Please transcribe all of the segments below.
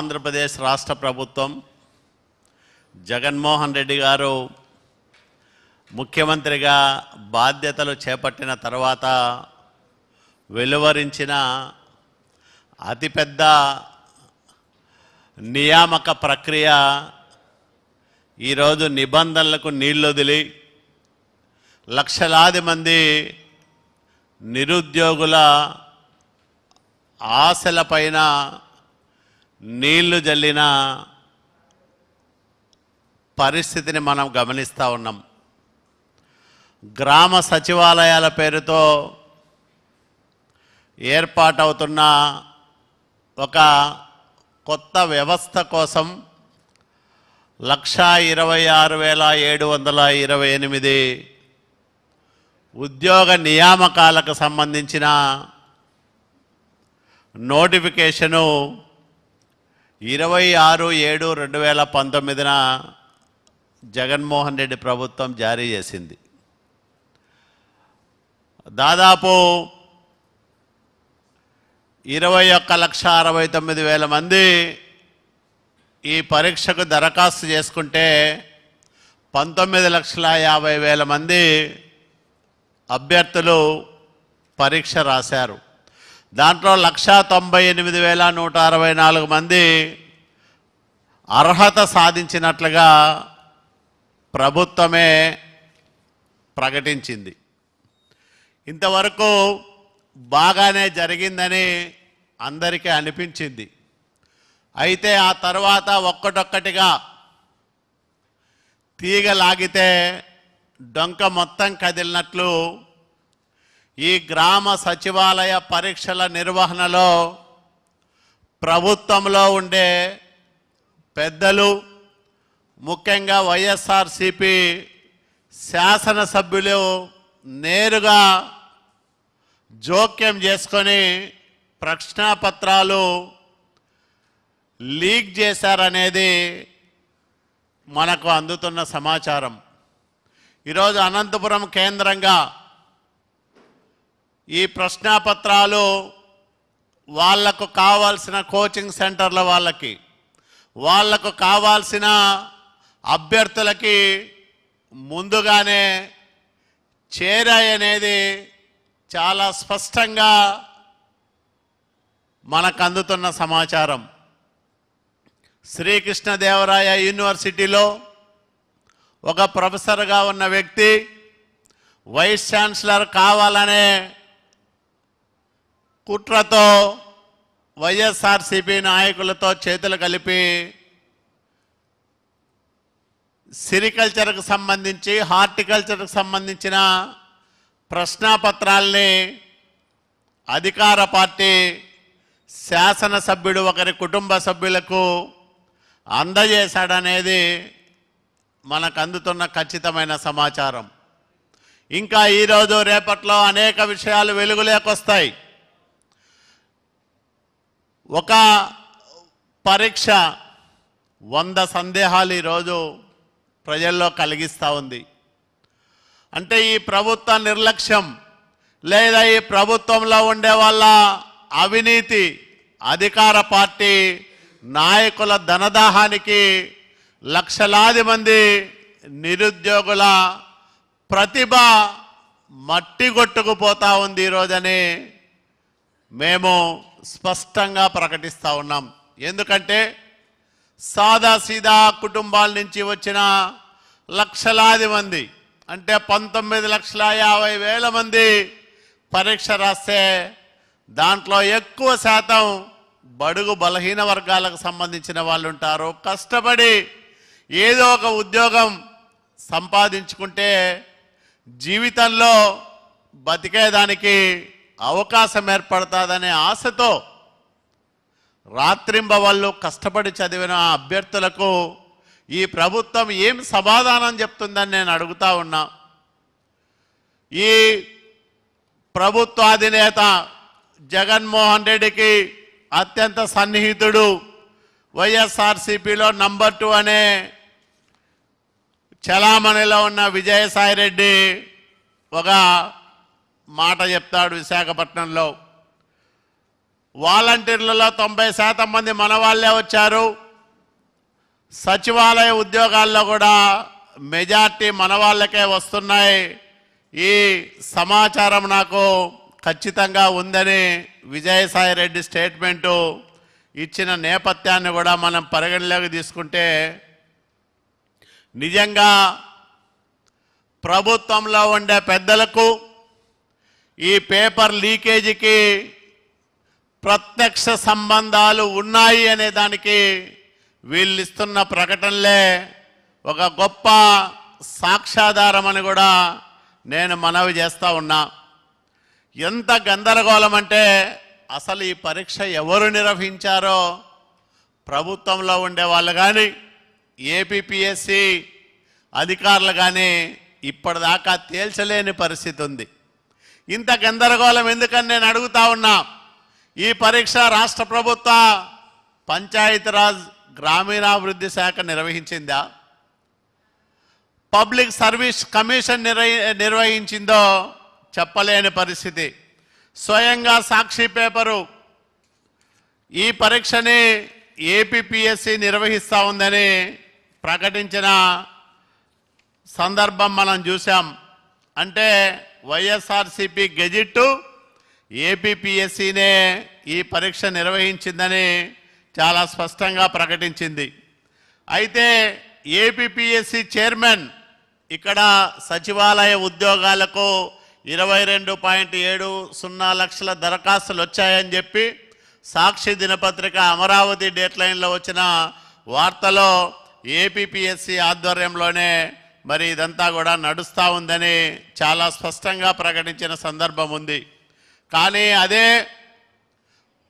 ఆంధ్రప్రదేశ్ రాష్ట్ర ప్రభుత్వం జగన్మోహన్ రెడ్డి గారు ముఖ్యమంత్రిగా బాధ్యతలు చేపట్టిన తర్వాత వెలువరించిన అతిపెద్ద నియామక ప్రక్రియ ఈరోజు నిబంధనలకు నీళ్ళొదిలి లక్షలాది మంది నిరుద్యోగుల ఆశలపైన నీళ్లు జల్లిన పరిస్థితిని మనం గమనిస్తూ ఉన్నాం గ్రామ సచివాలయాల పేరుతో ఏర్పాటవుతున్న ఒక కొత్త వ్యవస్థ కోసం లక్షా ఇరవై ఆరు వేల ఏడు వందల ఇరవై ఎనిమిది ఉద్యోగ నియామకాలకు సంబంధించిన నోటిఫికేషను ఇరవై ఆరు ఏడు రెండు వేల పంతొమ్మిదిన జగన్మోహన్ రెడ్డి ప్రభుత్వం జారీ చేసింది దాదాపు ఇరవై ఒక్క లక్ష అరవై తొమ్మిది వేల మంది ఈ పరీక్షకు దరఖాస్తు చేసుకుంటే పంతొమ్మిది లక్షల యాభై వేల మంది అభ్యర్థులు పరీక్ష రాశారు దాంట్లో లక్షా తొంభై ఎనిమిది వేల నూట అరవై నాలుగు మంది అర్హత సాధించినట్లుగా ప్రభుత్వమే ప్రకటించింది ఇంతవరకు బాగానే జరిగిందని అందరికీ అనిపించింది అయితే ఆ తర్వాత ఒక్కటొక్కటిగా తీగలాగితే డొంక మొత్తం కదిలినట్లు ఈ గ్రామ సచివాలయ పరీక్షల నిర్వహణలో ప్రభుత్వంలో ఉండే పెద్దలు ముఖ్యంగా వైఎస్ఆర్సిపి శాసనసభ్యులు నేరుగా జోక్యం చేసుకొని ప్రశ్నాపత్రాలు లీక్ చేశారనేది మనకు అందుతున్న సమాచారం ఈరోజు అనంతపురం కేంద్రంగా ఈ ప్రశ్నాపత్రాలు వాళ్లకు కావాల్సిన కోచింగ్ సెంటర్ల వాళ్ళకి వాళ్లకు కావాల్సిన అభ్యర్థులకి ముందుగానే చేరాయి అనేది చాలా స్పష్టంగా మనకు అందుతున్న సమాచారం శ్రీకృష్ణదేవరాయ యూనివర్సిటీలో ఒక ప్రొఫెసర్గా ఉన్న వ్యక్తి వైస్ ఛాన్సలర్ కావాలనే కుట్రతో వైఎస్ఆర్సీపీ నాయకులతో చేతులు కలిపి సిరికల్చర్కు సంబంధించి హార్టికల్చర్కు సంబంధించిన ప్రశ్నాపత్రాల్ని అధికార పార్టీ శాసనసభ్యుడు ఒకరి కుటుంబ సభ్యులకు అందజేశాడనేది మనకు అందుతున్న ఖచ్చితమైన సమాచారం ఇంకా ఈరోజు రేపట్లో అనేక విషయాలు వెలుగులేకొస్తాయి ఒక పరీక్ష వంద సందేహాలు ఈరోజు ప్రజల్లో కలిగిస్తూ ఉంది అంటే ఈ ప్రభుత్వ నిర్లక్ష్యం లేదా ఈ ప్రభుత్వంలో ఉండే వాళ్ళ అవినీతి అధికార పార్టీ నాయకుల ధనదాహానికి లక్షలాది మంది నిరుద్యోగుల ప్రతిభ మట్టిగొట్టుకుపోతా ఉంది ఈరోజని మేము స్పష్టంగా ప్రకటిస్తూ ఉన్నాం ఎందుకంటే సాదాసీదా కుటుంబాల నుంచి వచ్చిన లక్షలాది మంది అంటే పంతొమ్మిది లక్షల యాభై వేల మంది పరీక్ష రాస్తే దాంట్లో ఎక్కువ శాతం బడుగు బలహీన వర్గాలకు సంబంధించిన వాళ్ళు ఉంటారు కష్టపడి ఏదో ఒక ఉద్యోగం సంపాదించుకుంటే జీవితంలో బతికేదానికి అవకాశం ఏర్పడుతుందనే ఆశతో రాత్రింబ వాళ్ళు కష్టపడి చదివిన ఆ అభ్యర్థులకు ఈ ప్రభుత్వం ఏం సమాధానం చెప్తుందని నేను అడుగుతా ఉన్నా ఈ ప్రభుత్వ అధినేత జగన్మోహన్ రెడ్డికి అత్యంత సన్నిహితుడు వైఎస్ఆర్సిపిలో నంబర్ టూ అనే చలామణిలో ఉన్న విజయసాయిరెడ్డి ఒక మాట చెప్తాడు విశాఖపట్నంలో వాలంటీర్లలో తొంభై శాతం మంది మనవాళ్ళే వచ్చారు సచివాలయ ఉద్యోగాల్లో కూడా మెజార్టీ మనవాళ్ళకే వస్తున్నాయి ఈ సమాచారం నాకు ఖచ్చితంగా ఉందని విజయసాయిరెడ్డి స్టేట్మెంటు ఇచ్చిన నేపథ్యాన్ని కూడా మనం పరిగణలోకి తీసుకుంటే నిజంగా ప్రభుత్వంలో ఉండే పెద్దలకు ఈ పేపర్ లీకేజీకి ప్రత్యక్ష సంబంధాలు ఉన్నాయి అనే దానికి వీళ్ళు ఇస్తున్న ప్రకటనలే ఒక గొప్ప సాక్షాధారం అని కూడా నేను మనవి చేస్తూ ఉన్నా ఎంత గందరగోళం అంటే అసలు ఈ పరీక్ష ఎవరు నిర్వహించారో ప్రభుత్వంలో ఉండేవాళ్ళు కానీ ఏపీపీఎస్సి అధికారులు కానీ ఇప్పటిదాకా తేల్చలేని పరిస్థితి ఉంది ఇంత గందరగోళం ఎందుకని నేను అడుగుతా ఉన్నా ఈ పరీక్ష రాష్ట్ర ప్రభుత్వ పంచాయతీరాజ్ గ్రామీణాభివృద్ధి శాఖ నిర్వహించిందా పబ్లిక్ సర్వీస్ కమిషన్ నిర్వహించిందో చెప్పలేని పరిస్థితి స్వయంగా సాక్షి పేపరు ఈ పరీక్షని ఏపీపీఎస్సి నిర్వహిస్తూ ఉందని ప్రకటించిన సందర్భం మనం చూసాం అంటే వైఎస్ఆర్సిపి గెజిట్టు ఏపీపీఎస్సీనే ఈ పరీక్ష నిర్వహించిందని చాలా స్పష్టంగా ప్రకటించింది అయితే ఏపీపీఎస్సీ చైర్మన్ ఇక్కడ సచివాలయ ఉద్యోగాలకు ఇరవై రెండు పాయింట్ ఏడు సున్నా లక్షల దరఖాస్తులు వచ్చాయని చెప్పి సాక్షి దినపత్రిక అమరావతి డేట్లైన్లో వచ్చిన వార్తలో ఏపీపీఎస్సీ ఆధ్వర్యంలోనే మరి ఇదంతా కూడా నడుస్తూ ఉందని చాలా స్పష్టంగా ప్రకటించిన సందర్భం ఉంది కానీ అదే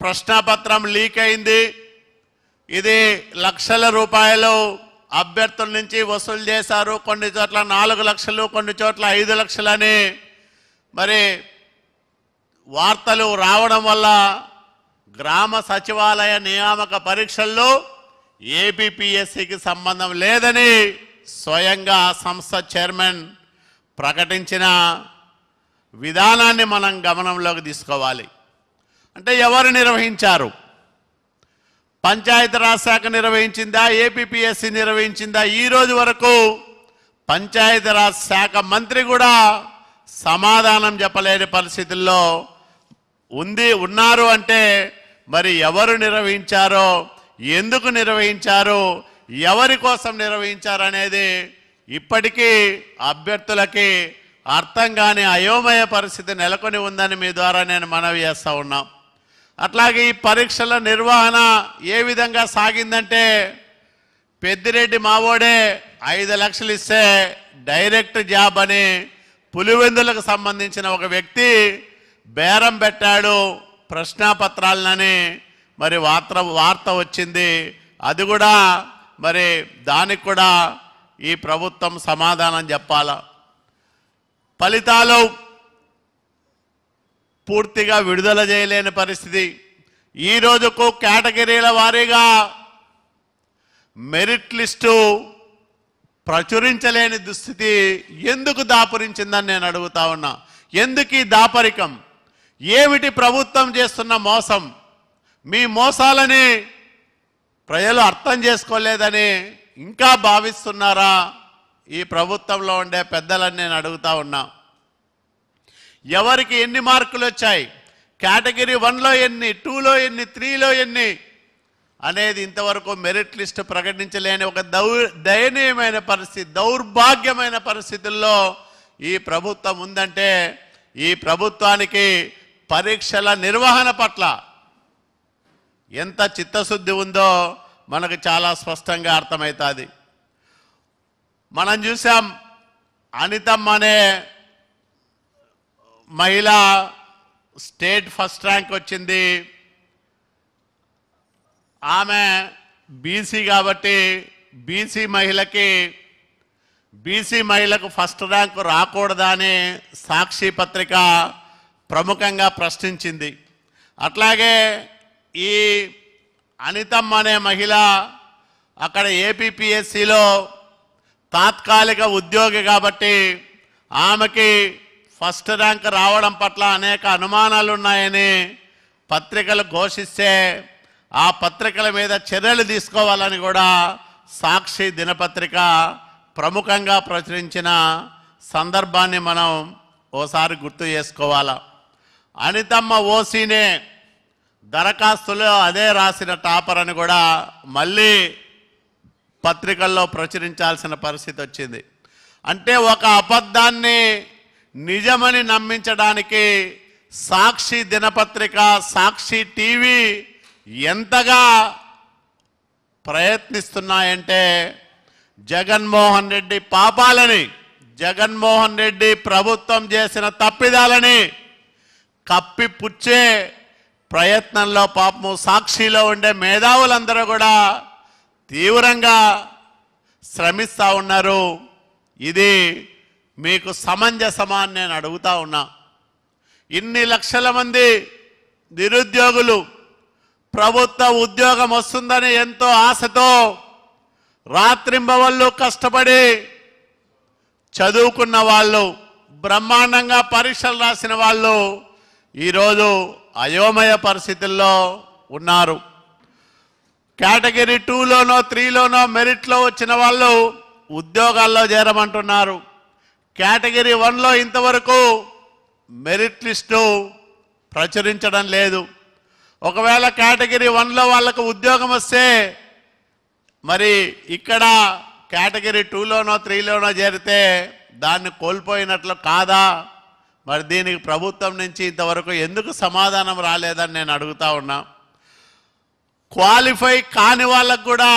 ప్రశ్నపత్రం లీక్ అయింది ఇది లక్షల రూపాయలు అభ్యర్థుల నుంచి వసూలు చేశారు కొన్ని చోట్ల నాలుగు లక్షలు కొన్ని చోట్ల ఐదు లక్షలని మరి వార్తలు రావడం వల్ల గ్రామ సచివాలయ నియామక పరీక్షల్లో ఏబిపిఎస్సికి సంబంధం లేదని స్వయంగా సంస్థ చైర్మన్ ప్రకటించిన విధానాన్ని మనం గమనంలోకి తీసుకోవాలి అంటే ఎవరు నిర్వహించారు పంచాయతీరాజ్ శాఖ నిర్వహించిందా ఏపీఎస్సి నిర్వహించిందా ఈరోజు వరకు పంచాయతీరాజ్ శాఖ మంత్రి కూడా సమాధానం చెప్పలేని పరిస్థితుల్లో ఉంది ఉన్నారు అంటే మరి ఎవరు నిర్వహించారో ఎందుకు నిర్వహించారో ఎవరి కోసం నిర్వహించారనేది ఇప్పటికీ అభ్యర్థులకి అర్థం కాని అయోమయ పరిస్థితి నెలకొని ఉందని మీ ద్వారా నేను మనవి చేస్తూ ఉన్నాం అట్లాగే ఈ పరీక్షల నిర్వహణ ఏ విధంగా సాగిందంటే పెద్దిరెడ్డి మావోడే ఐదు లక్షలు ఇస్తే డైరెక్ట్ జాబ్ అని పులివెందులకు సంబంధించిన ఒక వ్యక్తి బేరం పెట్టాడు ప్రశ్నాపత్రాలనని మరి వార్త వార్త వచ్చింది అది కూడా మరి దానికి కూడా ఈ ప్రభుత్వం సమాధానం చెప్పాలా ఫలితాలు పూర్తిగా విడుదల చేయలేని పరిస్థితి ఈ రోజుకు కేటగిరీల వారీగా మెరిట్ లిస్టు ప్రచురించలేని దుస్థితి ఎందుకు దాపురించిందని నేను అడుగుతా ఉన్నా ఎందుకు ఈ దాపరికం ఏమిటి ప్రభుత్వం చేస్తున్న మోసం మీ మోసాలని ప్రజలు అర్థం చేసుకోలేదని ఇంకా భావిస్తున్నారా ఈ ప్రభుత్వంలో ఉండే పెద్దలని నేను అడుగుతా ఉన్నా ఎవరికి ఎన్ని మార్కులు వచ్చాయి కేటగిరీ వన్లో ఎన్ని టూలో ఎన్ని త్రీలో ఎన్ని అనేది ఇంతవరకు మెరిట్ లిస్ట్ ప్రకటించలేని ఒక దౌ దయనీయమైన పరిస్థితి దౌర్భాగ్యమైన పరిస్థితుల్లో ఈ ప్రభుత్వం ఉందంటే ఈ ప్రభుత్వానికి పరీక్షల నిర్వహణ పట్ల ఎంత చిత్తశుద్ధి ఉందో మనకు చాలా స్పష్టంగా అర్థమవుతుంది మనం చూసాం అనితమ్మ అనే మహిళ స్టేట్ ఫస్ట్ ర్యాంక్ వచ్చింది ఆమె బీసీ కాబట్టి బీసీ మహిళకి బీసీ మహిళకు ఫస్ట్ ర్యాంక్ రాకూడదా అని సాక్షి పత్రిక ప్రముఖంగా ప్రశ్నించింది అట్లాగే ఈ అనితమ్మ అనే మహిళ అక్కడ ఏపీఎస్సిలో తాత్కాలిక ఉద్యోగి కాబట్టి ఆమెకి ఫస్ట్ ర్యాంక్ రావడం పట్ల అనేక అనుమానాలు ఉన్నాయని పత్రికలు ఘోషిస్తే ఆ పత్రికల మీద చర్యలు తీసుకోవాలని కూడా సాక్షి దినపత్రిక ప్రముఖంగా ప్రచురించిన సందర్భాన్ని మనం ఓసారి గుర్తు చేసుకోవాలా అనితమ్మ ఓసీనే దరఖాస్తులో అదే రాసిన టాపర్ అని కూడా మళ్ళీ పత్రికల్లో ప్రచురించాల్సిన పరిస్థితి వచ్చింది అంటే ఒక అబద్ధాన్ని నిజమని నమ్మించడానికి సాక్షి దినపత్రిక సాక్షి టీవీ ఎంతగా ప్రయత్నిస్తున్నాయంటే జగన్మోహన్ రెడ్డి పాపాలని జగన్మోహన్ రెడ్డి ప్రభుత్వం చేసిన తప్పిదాలని కప్పిపుచ్చే ప్రయత్నంలో పాపము సాక్షిలో ఉండే మేధావులందరూ కూడా తీవ్రంగా శ్రమిస్తూ ఉన్నారు ఇది మీకు సమంజసమా అని నేను అడుగుతా ఉన్నా ఇన్ని లక్షల మంది నిరుద్యోగులు ప్రభుత్వ ఉద్యోగం వస్తుందని ఎంతో ఆశతో రాత్రింబవళ్ళు కష్టపడి చదువుకున్న వాళ్ళు బ్రహ్మాండంగా పరీక్షలు రాసిన వాళ్ళు ఈరోజు అయోమయ పరిస్థితుల్లో ఉన్నారు కేటగిరీ టూలోనో త్రీలోనో మెరిట్లో వచ్చిన వాళ్ళు ఉద్యోగాల్లో చేరమంటున్నారు కేటగిరీ వన్లో ఇంతవరకు మెరిట్ లిస్టు ప్రచురించడం లేదు ఒకవేళ కేటగిరీ వన్లో వాళ్ళకు ఉద్యోగం వస్తే మరి ఇక్కడ కేటగిరీ టూలోనో త్రీలోనో చేరితే దాన్ని కోల్పోయినట్లు కాదా మరి దీనికి ప్రభుత్వం నుంచి ఇంతవరకు ఎందుకు సమాధానం రాలేదని నేను అడుగుతా ఉన్నా క్వాలిఫై కాని వాళ్ళకు కూడా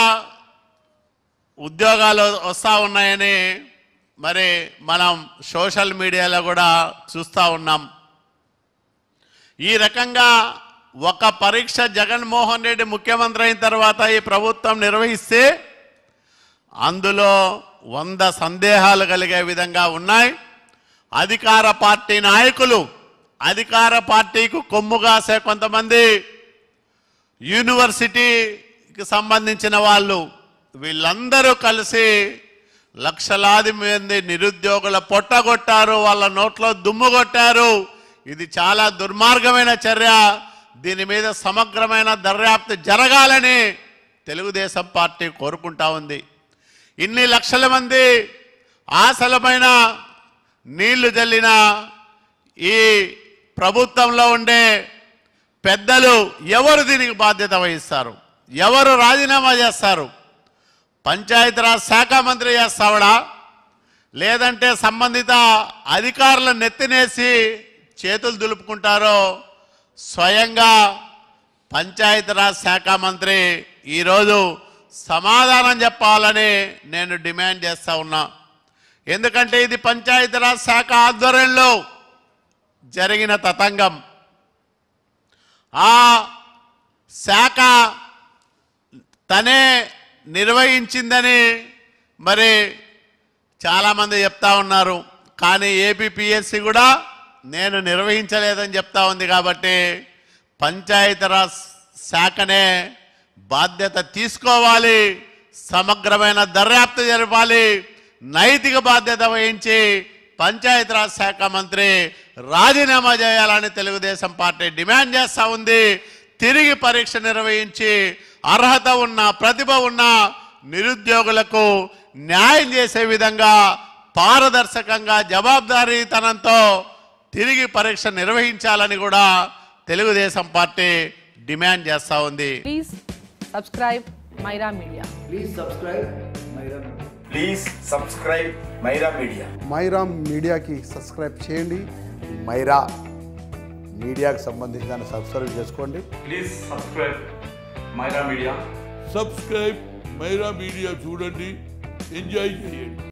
ఉద్యోగాలు వస్తూ ఉన్నాయని మరి మనం సోషల్ మీడియాలో కూడా చూస్తూ ఉన్నాం ఈ రకంగా ఒక పరీక్ష జగన్మోహన్ రెడ్డి ముఖ్యమంత్రి అయిన తర్వాత ఈ ప్రభుత్వం నిర్వహిస్తే అందులో వంద సందేహాలు కలిగే విధంగా ఉన్నాయి అధికార పార్టీ నాయకులు అధికార పార్టీకు కొమ్ముగాసే కొంతమంది యూనివర్సిటీకి సంబంధించిన వాళ్ళు వీళ్ళందరూ కలిసి లక్షలాది మంది నిరుద్యోగుల పొట్టగొట్టారు వాళ్ళ నోట్లో దుమ్ము కొట్టారు ఇది చాలా దుర్మార్గమైన చర్య దీని మీద సమగ్రమైన దర్యాప్తు జరగాలని తెలుగుదేశం పార్టీ కోరుకుంటా ఉంది ఇన్ని లక్షల మంది ఆశలమైన నీళ్లు చల్లిన ఈ ప్రభుత్వంలో ఉండే పెద్దలు ఎవరు దీనికి బాధ్యత వహిస్తారు ఎవరు రాజీనామా చేస్తారు పంచాయతీరాజ్ శాఖ మంత్రి చేస్తావడా లేదంటే సంబంధిత అధికారుల నెత్తినేసి చేతులు దులుపుకుంటారో స్వయంగా పంచాయతీరాజ్ శాఖ మంత్రి ఈరోజు సమాధానం చెప్పాలని నేను డిమాండ్ చేస్తా ఉన్నా ఎందుకంటే ఇది పంచాయతీరాజ్ శాఖ ఆధ్వర్యంలో జరిగిన తతంగం ఆ శాఖ తనే నిర్వహించిందని మరి చాలామంది చెప్తా ఉన్నారు కానీ ఏపీపిఎస్సి కూడా నేను నిర్వహించలేదని చెప్తా ఉంది కాబట్టి పంచాయతీరాజ్ శాఖనే బాధ్యత తీసుకోవాలి సమగ్రమైన దర్యాప్తు జరపాలి నైతిక బాధ్యత వహించి పంచాయతీరాజ్ శాఖ మంత్రి రాజీనామా చేయాలని తెలుగుదేశం పార్టీ డిమాండ్ చేస్తూ ఉంది తిరిగి పరీక్ష నిర్వహించి అర్హత ఉన్న ప్రతిభ ఉన్న నిరుద్యోగులకు న్యాయం చేసే విధంగా పారదర్శకంగా జవాబారీతనంతో తిరిగి పరీక్ష నిర్వహించాలని కూడా తెలుగుదేశం పార్టీ డిమాండ్ చేస్తూ ఉంది please subscribe Maira media please subscribe Maira please subscribe Maira media Maira మీడియాకి సబ్స్క్రైబ్ చేయండి మైరా మీడియాకి సంబంధించి దాన్ని సబ్స్క్రైబ్ చేసుకోండి please subscribe Maira media subscribe Maira media చూడండి ఎంజాయ్ చేయండి